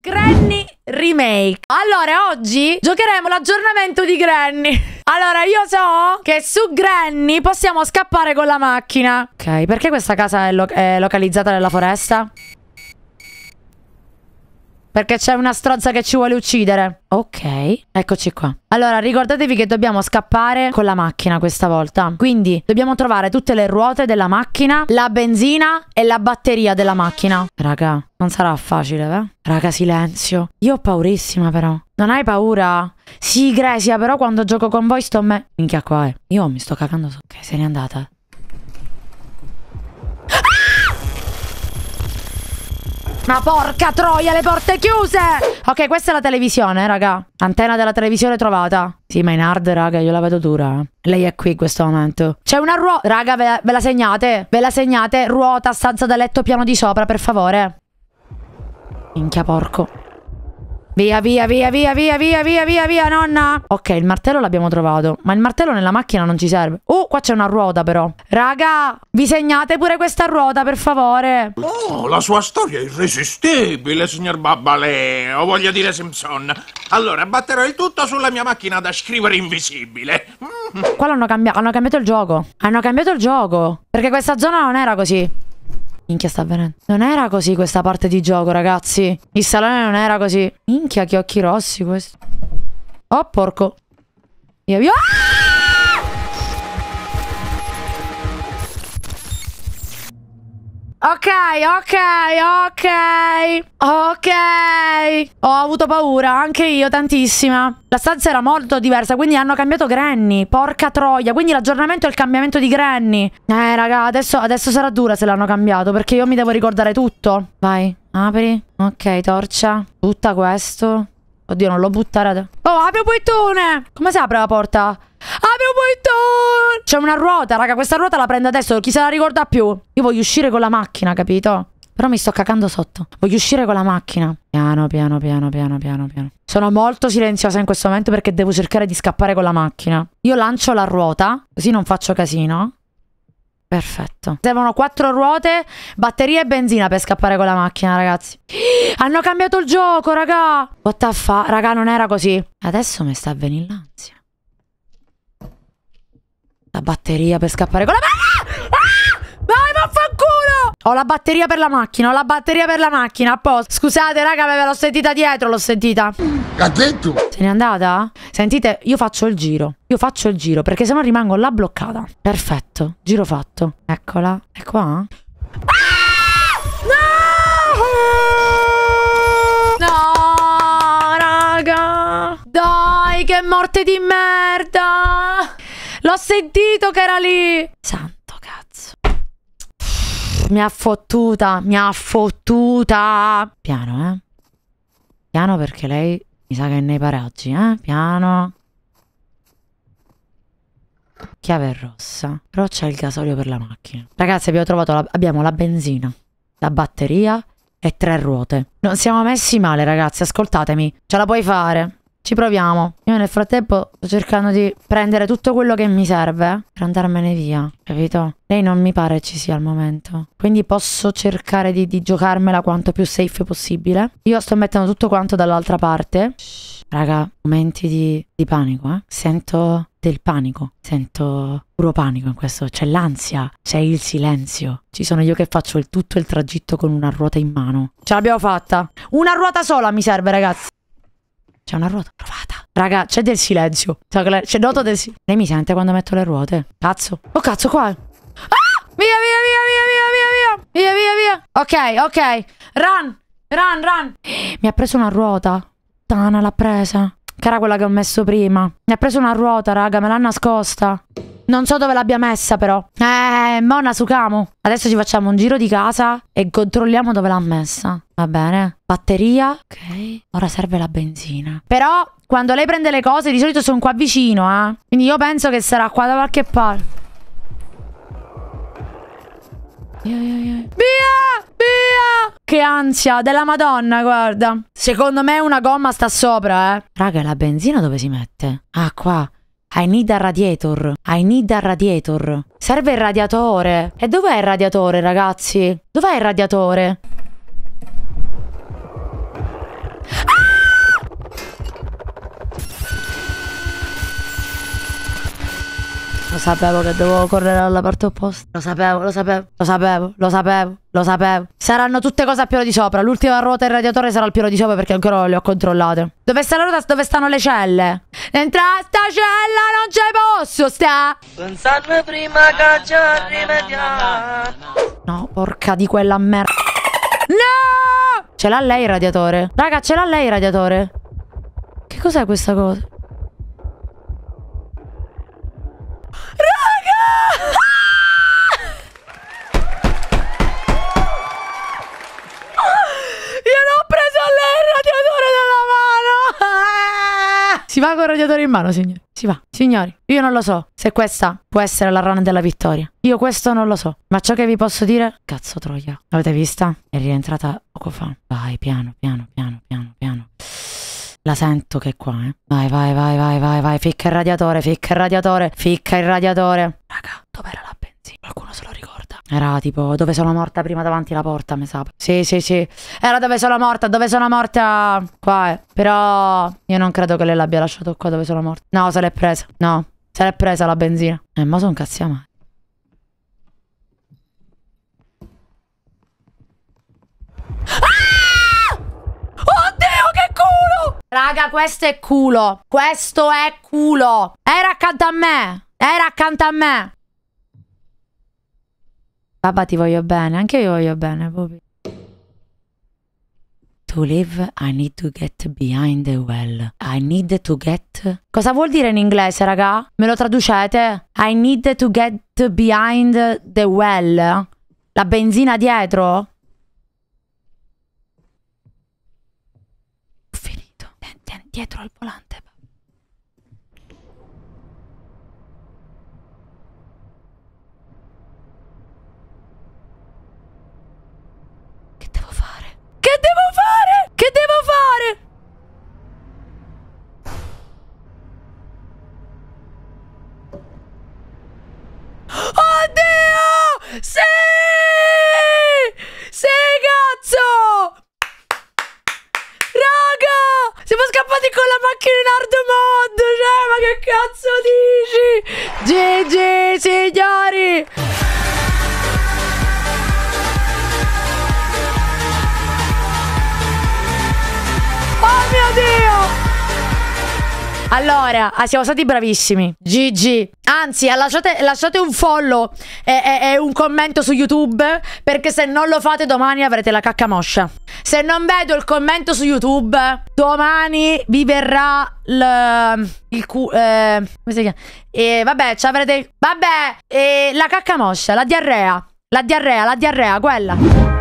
Granny Remake. Allora, oggi giocheremo l'aggiornamento di Granny. Allora, io so che su Granny possiamo scappare con la macchina. Ok, perché questa casa è, lo è localizzata nella foresta? Perché c'è una strozza che ci vuole uccidere. Ok, eccoci qua. Allora, ricordatevi che dobbiamo scappare con la macchina questa volta. Quindi, dobbiamo trovare tutte le ruote della macchina, la benzina e la batteria della macchina. Raga, non sarà facile, eh? Raga, silenzio. Io ho paurissima, però. Non hai paura? Sì, Gresia, però quando gioco con voi sto me... Minchia qua, eh. Io mi sto cagando su. ok, se n'è andata. Ma porca troia, le porte chiuse! Ok, questa è la televisione, raga. Antena della televisione trovata. Sì, ma in hard, raga, io la vedo dura. Lei è qui in questo momento. C'è una ruota... Raga, ve ve la segnate? Ve la segnate? Ruota, stanza da letto, piano di sopra, per favore. Minchia, porco. Via, via, via, via, via, via, via, via, via, nonna. Ok, il martello l'abbiamo trovato. Ma il martello nella macchina non ci serve. Oh, qua c'è una ruota però. Raga, vi segnate pure questa ruota, per favore. Oh, la sua storia è irresistibile, signor Babbaleo. Voglio dire Simpson. Allora, batterò il tutto sulla mia macchina da scrivere invisibile. Qua l'hanno cambiato, hanno cambiato il gioco. Hanno cambiato il gioco. Perché questa zona non era così. Minchia sta avvenendo. Non era così questa parte di gioco, ragazzi. Il salone non era così. Minchia, che occhi rossi questo. Oh, porco. Io... Ah! Ok, ok, ok. Ok. Ho avuto paura, anche io, tantissima. La stanza era molto diversa, quindi hanno cambiato Granny. Porca troia. Quindi l'aggiornamento è il cambiamento di Granny. Eh, raga, adesso, adesso sarà dura se l'hanno cambiato, perché io mi devo ricordare tutto. Vai, apri. Ok, torcia. Tutta questo. Oddio, non l'ho buttata. Oh, apri un bottone! Come si apre la porta? Apri un bottone! C'è una ruota, raga. Questa ruota la prendo adesso. Chi se la ricorda più? Io voglio uscire con la macchina, capito? Però mi sto cacando sotto. Voglio uscire con la macchina. Piano, piano, piano, piano, piano, piano. Sono molto silenziosa in questo momento perché devo cercare di scappare con la macchina. Io lancio la ruota, così non faccio casino. Perfetto. Servono quattro ruote, batteria e benzina per scappare con la macchina, ragazzi. Hanno cambiato il gioco, raga. What the fa? Raga, non era così. Adesso mi sta avvenendo l'ansia. La batteria per scappare con la macchina. Ah! ah! Vai, vaffanculo! Ho la batteria per la macchina, ho la batteria per la macchina, apposta. Scusate, raga, ve l'ho sentita dietro, l'ho sentita. L'ha detto. Se n'è andata? Sentite, io faccio il giro. Io faccio il giro perché se no rimango là bloccata. Perfetto, giro fatto. Eccola, è qua. Ah! No! No, raga! Dai, che morte di merda! L'ho sentito che era lì! Santo cazzo. Mi ha fottuta, mi ha fottuta. Piano, eh. Piano perché lei mi sa che è nei paraggi, eh? Piano. Chiave rossa. Però c'è il gasolio per la macchina. Ragazzi, abbiamo trovato la, abbiamo la benzina, la batteria e tre ruote. Non siamo messi male, ragazzi, ascoltatemi. Ce la puoi fare. Ci proviamo. Io nel frattempo sto cercando di prendere tutto quello che mi serve per andarmene via, capito? Lei non mi pare ci sia al momento. Quindi posso cercare di, di giocarmela quanto più safe possibile. Io sto mettendo tutto quanto dall'altra parte. Shh, raga, momenti di, di panico, eh. Sento del panico. Sento puro panico in questo. C'è l'ansia, c'è il silenzio. Ci sono io che faccio il tutto il tragitto con una ruota in mano. Ce l'abbiamo fatta. Una ruota sola mi serve, ragazzi. C'è una ruota, provata. Raga, c'è del silenzio. C'è noto del silenzio. Lei mi sente quando metto le ruote. Cazzo. Oh, cazzo, qua. Ah! Via, via, via, via, via, via, via. Via, via, via. Ok, ok. Run, run, run. Mi ha preso una ruota. Tana l'ha presa. Che era quella che ho messo prima. Mi ha preso una ruota, raga, me l'ha nascosta. Non so dove l'abbia messa però. Eh, Mona Sukamo. Adesso ci facciamo un giro di casa e controlliamo dove l'ha messa. Va bene. Batteria. Ok. Ora serve la benzina. Però quando lei prende le cose di solito sono qua vicino, eh. Quindi io penso che sarà qua da qualche parte. Via, via, via! Che ansia della madonna, guarda. Secondo me una gomma sta sopra, eh. Raga, la benzina dove si mette? Ah, qua. I need a radiator. I need a radiator. Serve il radiatore. E dov'è il radiatore, ragazzi? Dov'è il radiatore? Ah! Lo sapevo che dovevo correre alla parte opposta. Lo sapevo, lo sapevo, lo sapevo, lo sapevo, lo sapevo. Saranno tutte cose al piano di sopra. L'ultima ruota del radiatore sarà al piano di sopra perché ancora non le ho controllate. Dove sta la ruota? Dove stanno le celle? Entra sta cella! cazzo sta? Pensarne prima che ci arrivediamo. No, porca di quella merda. No! Ce l'ha lei il radiatore. Raga, ce l'ha lei il radiatore. Che cos'è questa cosa? Raga! Ah! Io non ho preso lei il radiatore dalla mano! Eh! Si va con il radiatore in mano, signore. Si va. Signori, io non lo so se questa può essere la run della vittoria. Io questo non lo so. Ma ciò che vi posso dire... Cazzo troia. L'avete vista? È rientrata poco fa. Vai, piano, piano, piano, piano, piano. La sento che è qua, eh. Vai, vai, vai, vai, vai, vai. Ficca il radiatore, ficca il radiatore, ficca il radiatore. Raga, era tipo dove sono morta prima davanti alla porta, mi sa. Sì, sì, sì. Era dove sono morta, dove sono morta. Qua è. Però io non credo che lei l'abbia lasciato qua dove sono morta. No, se l'è presa. No, se l'è presa la benzina. Eh, ma sono ah! Oddio, che culo! Raga, questo è culo. Questo è culo. Era accanto a me. Era accanto a me. Papà ti voglio bene, anche io voglio bene, Bobby. To live, I need to get behind the well. I need to get. Cosa vuol dire in inglese, raga? Me lo traducete? I need to get behind the well. La benzina dietro? Ho finito. Dietro al volante, macchine Nerd Mod, cioè, ma che cazzo dici? GG, signori! Allora, ah, siamo stati bravissimi. GG. Anzi, ah, lasciate, lasciate un follow e, eh, e, eh, e, eh, un commento su YouTube. Perché se non lo fate domani avrete la cacca moscia. Se non vedo il commento su YouTube, domani vi verrà il, il cu... Eh, come si chiama? E vabbè, ci avrete... Vabbè, eh, la cacca moscia, la diarrea. La diarrea, la diarrea, quella.